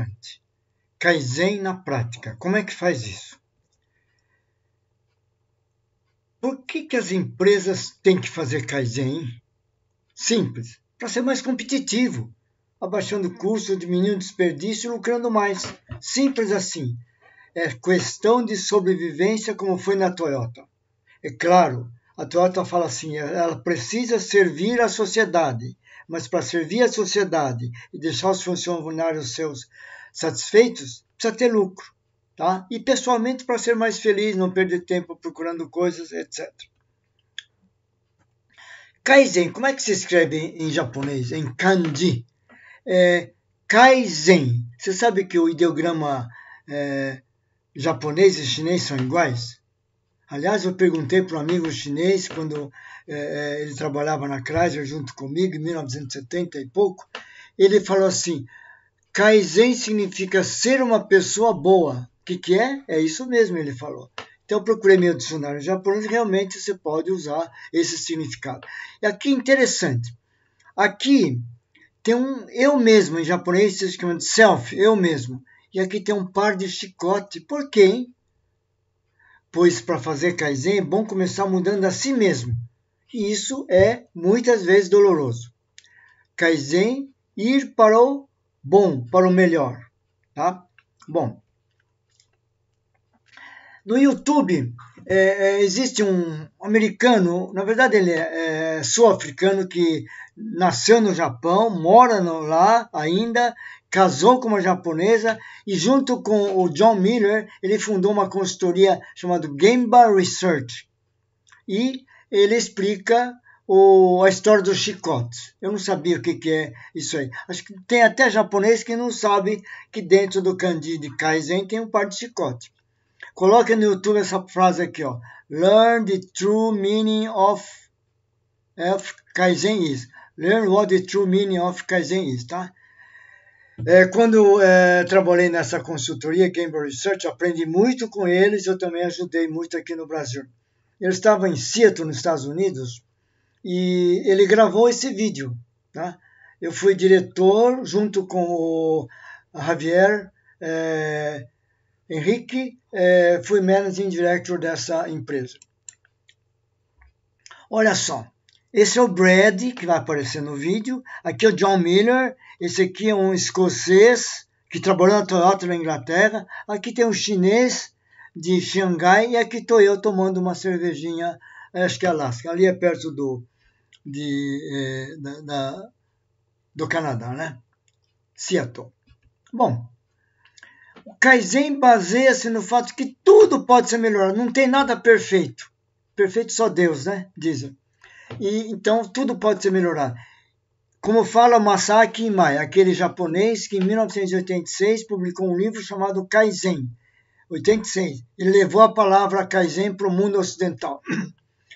importante. Kaizen na prática. Como é que faz isso? Por que, que as empresas têm que fazer Kaizen? Simples, para ser mais competitivo, abaixando custos, diminuindo desperdício e lucrando mais. Simples assim. É questão de sobrevivência, como foi na Toyota. É claro, a Toyota fala assim: ela precisa servir à sociedade mas para servir a sociedade e deixar os funcionários seus satisfeitos, precisa ter lucro. Tá? E pessoalmente para ser mais feliz, não perder tempo procurando coisas, etc. Kaizen, como é que se escreve em, em japonês? Em kanji. É, kaizen. Você sabe que o ideograma é, japonês e chinês são iguais? Aliás, eu perguntei para um amigo chinês quando é, é, ele trabalhava na Chrysler junto comigo, em 1970 e pouco, ele falou assim: Kaizen significa ser uma pessoa boa. O que, que é? É isso mesmo, ele falou. Então, procurei meu dicionário japonês, realmente você pode usar esse significado. E aqui interessante. Aqui tem um eu mesmo, em japonês se chama de self, eu mesmo. E aqui tem um par de chicote. Por quê? Hein? Pois para fazer kaizen é bom começar mudando a si mesmo e isso é muitas vezes doloroso. Kaizen, ir para o bom, para o melhor. Tá? Bom, no YouTube é, é, existe um americano, na verdade ele é, é sul-africano que nasceu no Japão, mora no, lá ainda, casou com uma japonesa e junto com o John Miller ele fundou uma consultoria chamada Gemba Research. E ele explica o, a história do chicote. Eu não sabia o que, que é isso aí. Acho que tem até japonês que não sabe que dentro do kanji de Kaizen tem um par de chicote. Coloque no YouTube essa frase aqui, ó. Learn the true meaning of, of Kaizen is. Learn what the true meaning of Kaizen is, tá? É, quando é, trabalhei nessa consultoria, Game Research, aprendi muito com eles, eu também ajudei muito aqui no Brasil ele estava em Seattle, nos Estados Unidos, e ele gravou esse vídeo. Tá? Eu fui diretor junto com o Javier é, Henrique, é, fui managing director dessa empresa. Olha só, esse é o Brad, que vai aparecer no vídeo. Aqui é o John Miller. Esse aqui é um escocês que trabalhou na Toyota na Inglaterra. Aqui tem um chinês de Xangai e aqui estou eu tomando uma cervejinha, acho que é Alasca, ali é perto do, de, é, da, da, do Canadá, né? Seattle. Bom, o Kaizen baseia-se no fato que tudo pode ser melhorado, não tem nada perfeito. Perfeito só Deus, né? Dizem. E, então tudo pode ser melhorado. Como fala Masaki Imai, aquele japonês que em 1986 publicou um livro chamado Kaizen, 86, ele levou a palavra Kaizen para o mundo ocidental.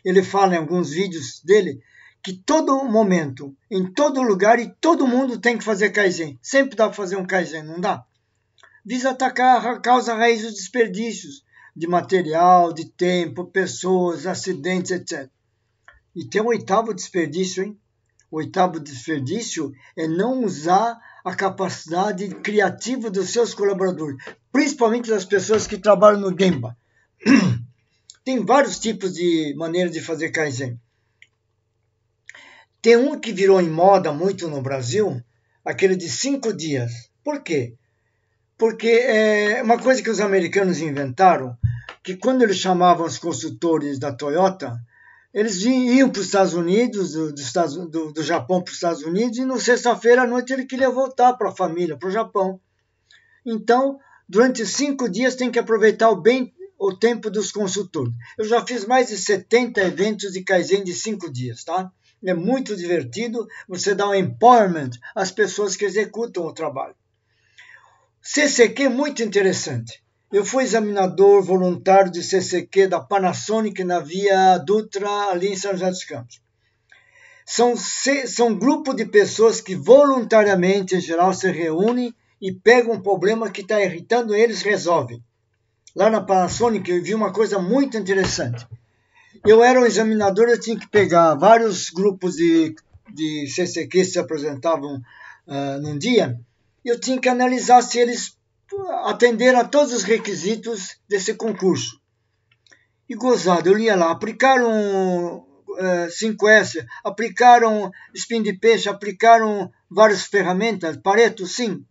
Ele fala em alguns vídeos dele que todo momento, em todo lugar e todo mundo tem que fazer Kaizen. Sempre dá para fazer um Kaizen, não dá? Visa atacar a causa raiz dos desperdícios de material, de tempo, pessoas, acidentes, etc. E tem um oitavo desperdício, hein? oitavo desperdício é não usar a capacidade criativa dos seus colaboradores, principalmente das pessoas que trabalham no Gemba. Tem vários tipos de maneiras de fazer Kaizen. Tem um que virou em moda muito no Brasil, aquele de cinco dias. Por quê? Porque é uma coisa que os americanos inventaram, que quando eles chamavam os consultores da Toyota, eles iam para os Estados Unidos, do, do, do, do Japão para os Estados Unidos, e no sexta-feira à noite ele queria voltar para a família, para o Japão. Então, durante cinco dias tem que aproveitar o bem o tempo dos consultores. Eu já fiz mais de 70 eventos de Kaizen de cinco dias, tá? É muito divertido, você dá um empowerment às pessoas que executam o trabalho. CCQ é muito interessante. Eu fui examinador voluntário de CCQ da Panasonic na Via Dutra, ali em São José dos Campos. São, são um grupo de pessoas que voluntariamente, em geral, se reúnem e pegam um problema que está irritando eles resolvem. Lá na Panasonic eu vi uma coisa muito interessante. Eu era um examinador, eu tinha que pegar vários grupos de, de CCQ que se apresentavam uh, num dia, eu tinha que analisar se eles atender a todos os requisitos desse concurso. E gozado, eu lia lá, aplicaram uh, eh, 5S, aplicaram spin de peixe, aplicaram várias ferramentas, Pareto, sim.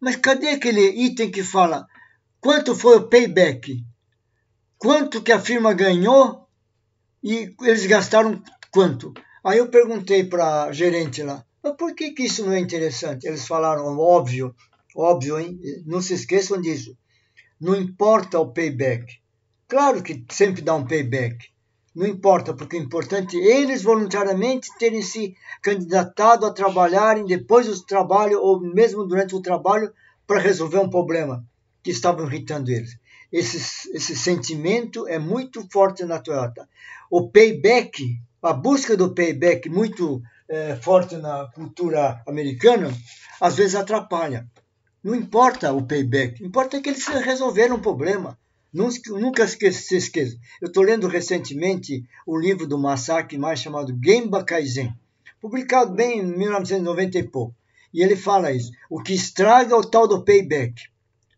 Mas cadê aquele item que fala quanto foi o payback? Quanto que a firma ganhou e eles gastaram quanto? Aí eu perguntei para a gerente lá, mas por que, que isso não é interessante? Eles falaram, óbvio, Óbvio, hein? Não se esqueçam disso. Não importa o payback. Claro que sempre dá um payback. Não importa, porque o é importante é eles voluntariamente terem se candidatado a trabalharem depois do trabalho ou mesmo durante o trabalho para resolver um problema que estava irritando eles. Esse, esse sentimento é muito forte na Toyota. O payback, a busca do payback muito é, forte na cultura americana, às vezes atrapalha. Não importa o payback, importa é que eles resolveram o problema. Nunca se esqueça. Eu estou lendo recentemente o livro do Massacre mais chamado Gemba Kaizen, publicado bem em 1990 e pouco. E ele fala isso. O que estraga é o tal do payback.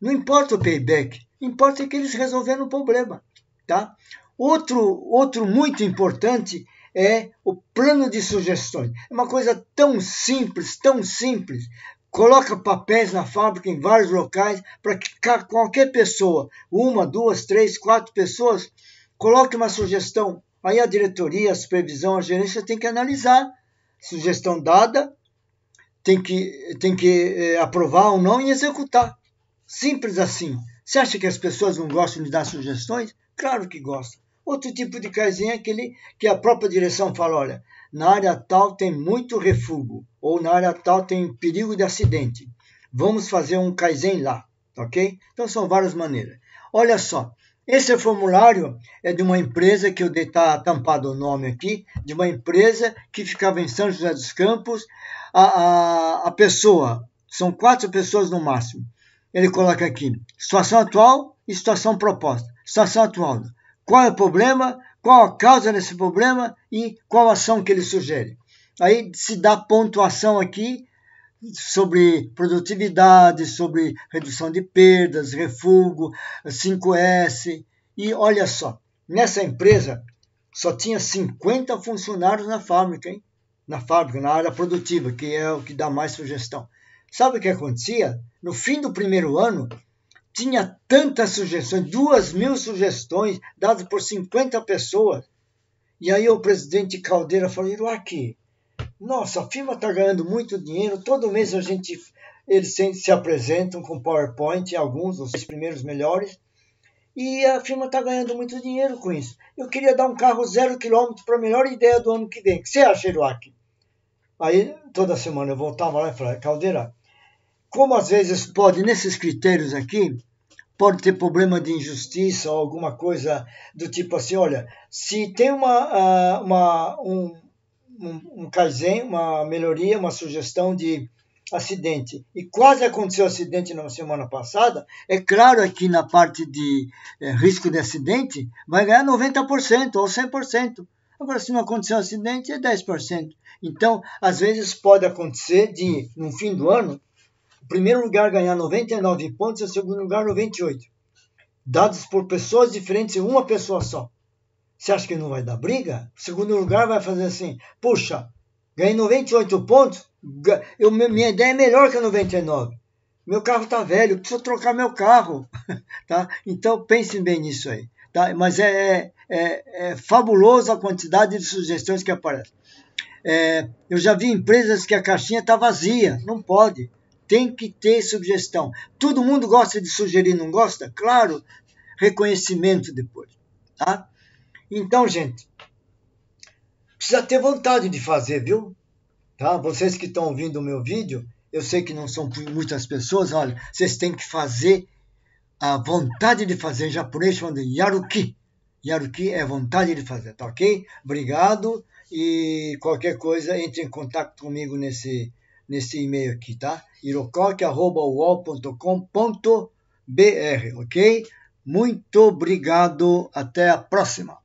Não importa o payback, importa é que eles resolveram o problema. Tá? Outro, outro muito importante é o plano de sugestões. É uma coisa tão simples, tão simples, Coloca papéis na fábrica em vários locais para que qualquer pessoa, uma, duas, três, quatro pessoas, coloque uma sugestão. Aí a diretoria, a supervisão, a gerência tem que analisar. Sugestão dada, tem que, tem que é, aprovar ou não e executar. Simples assim. Você acha que as pessoas não gostam de dar sugestões? Claro que gostam. Outro tipo de casinha é aquele que a própria direção fala: olha, na área tal tem muito refúgio ou na área tal tem perigo de acidente. Vamos fazer um Kaizen lá, tá ok? Então são várias maneiras. Olha só, esse formulário é de uma empresa que eu dei tá tampado o nome aqui, de uma empresa que ficava em São José dos Campos. A, a, a pessoa, são quatro pessoas no máximo. Ele coloca aqui, situação atual e situação proposta. Situação atual, qual é o problema, qual a causa desse problema e qual a ação que ele sugere. Aí se dá pontuação aqui sobre produtividade, sobre redução de perdas, refúgio, 5S. E olha só, nessa empresa só tinha 50 funcionários na fábrica, hein? na fábrica, na área produtiva, que é o que dá mais sugestão. Sabe o que acontecia? No fim do primeiro ano, tinha tantas sugestões, duas mil sugestões dadas por 50 pessoas. E aí o presidente Caldeira falou, aqui, nossa, a firma está ganhando muito dinheiro. Todo mês a gente eles se apresentam com PowerPoint, alguns, os primeiros melhores, e a firma está ganhando muito dinheiro com isso. Eu queria dar um carro zero quilômetro para a melhor ideia do ano que vem. O que você acha, Iroac? Aí, toda semana eu voltava lá e falava, Caldeira, como às vezes pode, nesses critérios aqui, pode ter problema de injustiça ou alguma coisa do tipo assim, olha, se tem uma, ah, uma um, um, um kaizen, uma melhoria, uma sugestão de acidente. E quase aconteceu acidente na semana passada. É claro que na parte de é, risco de acidente vai ganhar 90% ou 100%. Agora, se não acontecer um acidente, é 10%. Então, às vezes pode acontecer de, no fim do ano, o primeiro lugar ganhar 99 pontos e o segundo lugar 98. Dados por pessoas diferentes, uma pessoa só. Você acha que não vai dar briga? segundo lugar vai fazer assim: puxa, ganhei 98 pontos, eu, minha ideia é melhor que a 99. Meu carro está velho, preciso trocar meu carro. tá? Então pense bem nisso aí. Tá? Mas é, é, é, é fabuloso a quantidade de sugestões que aparecem. É, eu já vi empresas que a caixinha está vazia, não pode. Tem que ter sugestão. Todo mundo gosta de sugerir, não gosta? Claro, reconhecimento depois. Tá? Então, gente, precisa ter vontade de fazer, viu? Tá? Vocês que estão ouvindo o meu vídeo, eu sei que não são muitas pessoas, olha, vocês têm que fazer a vontade de fazer, em japonês chamando yaruki. Yaruki é vontade de fazer, tá ok? Obrigado e qualquer coisa entre em contato comigo nesse nesse e-mail aqui, tá? irocoque.com.br, ok? Muito obrigado, até a próxima!